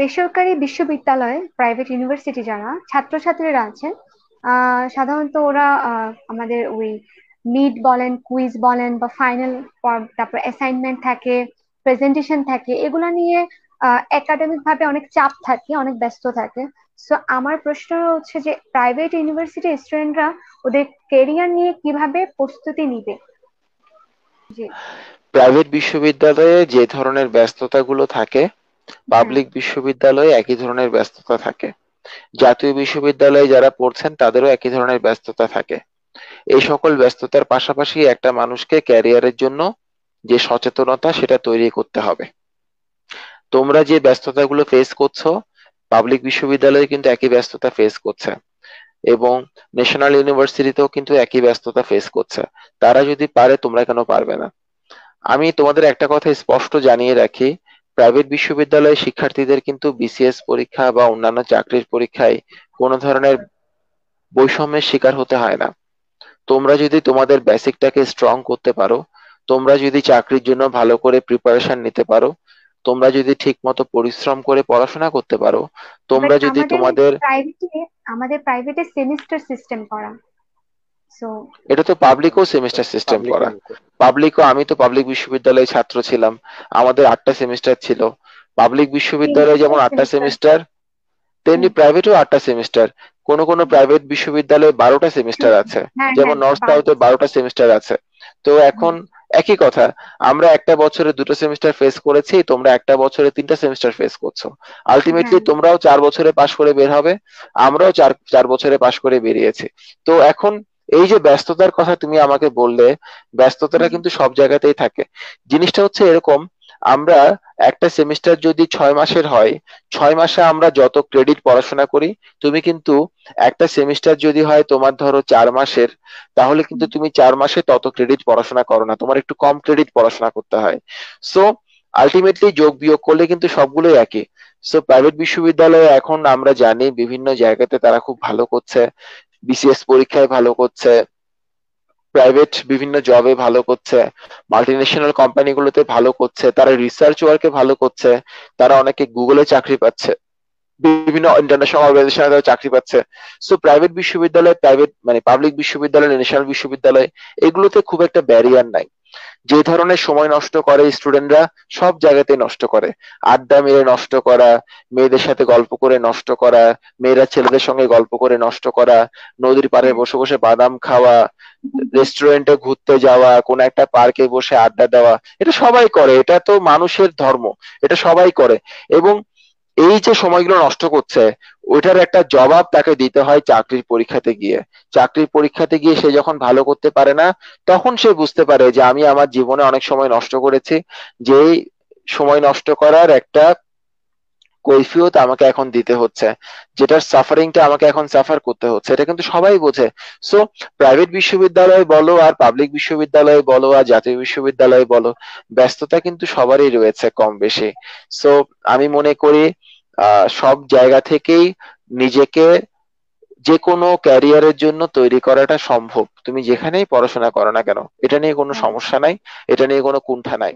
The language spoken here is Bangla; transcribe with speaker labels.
Speaker 1: বেসরকারি বিশ্ববিদ্যালয় প্রাইভেট ইউনিভার্সিটি যারা ছাত্রছাত্রীরা আছে সাধারণত ওরা আমাদের ওই মিড বলেন কুইজ বলেন বা ফাইনাল তারপর অ্যাসাইনমেন্ট থাকে প্রেজেন্টেশন থাকে এগুলো নিয়ে একাডেমিক ভাবে অনেক চাপ থাকে অনেক ব্যস্ত থাকে সো আমার প্রশ্ন হচ্ছে যে প্রাইভেট ইউনিভার্সিটি স্টুডেন্টরা ওদের কেরিয়ার নিয়ে কিভাবে প্রস্তুতি নিবে প্রাইভেট বিশ্ববিদ্যালয়ে যে ধরনের ব্যস্ততাগুলো থাকে পাবলিক বিশ্ববিদ্যালয়ে একই ধরনের ব্যস্ততা থাকে জাতীয় বিশ্ববিদ্যালয়ে যারা পড়ছেন তাদেরও একই ধরনের ব্যস্ততা থাকে এই সকল ব্যস্ততার পাশাপাশি একটা মানুষকে ক্যারিয়ারের জন্য যে সচেতনতা সেটা তৈরি করতে হবে তোমরা যে ব্যস্ততাগুলো ফেস করছো পাবলিক বিশ্ববিদ্যালয়ে কিন্তু একই ব্যস্ততা ফেস করছে এবং ন্যাশনাল ইউনিভার্সিটিতেও কিন্তু একই ব্যস্ততা ফেস করছে তারা যদি পারে তোমরা কেন পারবে না আমি তোমাদের একটা কথা স্পষ্ট জানিয়ে রাখি প্রাইভেট বিশ্ববিদ্যালয়ের শিক্ষার্থীদের কিন্তু বিসিএস পরীক্ষা বা অন্যান্য চাকরির পরীক্ষায় কোনো ধরনের বৈষম্যের শিকার হতে হয় না তোমরা যদি তোমাদের বেসিকটাকে স্ট্রং করতে পারো তোমরা যদি চাকরির জন্য ভালো করে প্রিপারেশন নিতে পারো তোমরা যদি ঠিক মতো পরিশ্রম করে পড়াশোনা করতে পারো তোমরা যদি তোমাদের আমাদের প্রাইভেটে সেমিস্টার সিস্টেম করা এটা তো পাবলিকও সেমিস্টার সিস্টেম করা পাবলিকও আমি তো পাবলিক বিশ্ববিদ্যালয়ে ছাত্র ছিলাম আমাদের আটটা সেমিস্টার ছিল পাবলিক বিশ্ববিদ্যালয়ে যেমন আটটা সেমিস্টার তেমনি প্রাইভেটও আটটা সেমিস্টার কোন কোন প্রাইভেট বিশ্ববিদ্যালয়ে বারোটা সেমিস্টার আছে হ্যাঁ, হ্যাঁ, যেমন নর্থ সাউথে বারোটা সেমিস্টার আছে তো এখন একই কথা আমরা একটা বছরে দুটো সেমিস্টার ফেস করেছি তোমরা একটা বছরে তিনটা সেমিস্টার ফেস করছো আলটিমেটলি হ্যাঁ। তোমরাও চার বছরে পাশ করে বের হবে আমরাও চার চার বছরে পাশ করে বেরিয়েছি তো এখন এই যে ব্যস্ততার কথা তুমি আমাকে বললে ব্যস্ততাটা কিন্তু সব জায়গাতেই থাকে জিনিসটা হচ্ছে এরকম আমরা একটা সেমিস্টার যদি ছয় মাসের হয় ছয় মাসে আমরা যত ক্রেডিট পড়াশোনা করি তুমি কিন্তু একটা সেমিস্টার যদি হয় তোমার ধরো চার মাসের তাহলে কিন্তু তুমি চার মাসে তত ক্রেডিট পড়াশোনা করো না তোমার একটু কম ক্রেডিট পড়াশোনা করতে হয় সো আলটিমেটলি যোগ বিয়োগ করলে কিন্তু সবগুলোই একই সো প্রাইভেট বিশ্ববিদ্যালয়ে এখন আমরা জানি বিভিন্ন জায়গাতে তারা খুব ভালো করছে বিসিএস পরীক্ষায় ভালো করছে প্রাইভেট বিভিন্ন জবে ভালো করছে মাল্টি কোম্পানি কোম্পানিগুলোতে ভালো করছে তারা রিসার্চ ওয়ার্কে ভালো করছে তারা অনেকে গুগলে চাকরি পাচ্ছে বিভিন্ন ইন্টারন্যাশনাল অর্গানাইজেশনে তারা চাকরি পাচ্ছে সো প্রাইভেট বিশ্ববিদ্যালয় প্রাইভেট মানে পাবলিক বিশ্ববিদ্যালয় ন্যাশনাল বিশ্ববিদ্যালয় এগুলোতে খুব একটা ব্যারিয়ার নাই যে ধরনের সময় নষ্ট করে স্টুডেন্টরা সব জায়গাতেই নষ্ট করে আড্ডা মেরে নষ্ট করা মেয়েদের সাথে গল্প করে নষ্ট করা মেয়েরা ছেলেদের সঙ্গে গল্প করে নষ্ট করা নদীর পাড়ে বসে বসে বাদাম খাওয়া রেস্টুরেন্টে ঘুরতে যাওয়া কোন একটা পার্কে বসে আড্ডা দেওয়া এটা সবাই করে এটা তো মানুষের ধর্ম এটা সবাই করে এবং এই যে সময়গুলো নষ্ট করছে ওইটার একটা জবাব তাকে দিতে হয় চাকরির পরীক্ষাতে গিয়ে চাকরির পরীক্ষাতে গিয়ে সে যখন ভালো করতে পারে না তখন সে বুঝতে পারে যে আমি আমার জীবনে অনেক সময় নষ্ট করেছি যে সময় নষ্ট করার একটা কৈফিয়ত আমাকে এখন দিতে হচ্ছে যেটার সাফারিংটা আমাকে এখন সাফার করতে হচ্ছে এটা কিন্তু সবাই বোঝে সো প্রাইভেট বিশ্ববিদ্যালয় বলো আর পাবলিক বিশ্ববিদ্যালয় বলো আর জাতীয় বিশ্ববিদ্যালয় বলো ব্যস্ততা কিন্তু সবারই রয়েছে কম বেশি সো আমি মনে করি সব জায়গা থেকেই নিজেকে যে কোনো ক্যারিয়ারের জন্য তৈরি করাটা সম্ভব তুমি যেখানেই পড়াশোনা করো না কেন এটা নিয়ে কোনো সমস্যা নাই এটা নিয়ে কোনো কুণ্ঠা নাই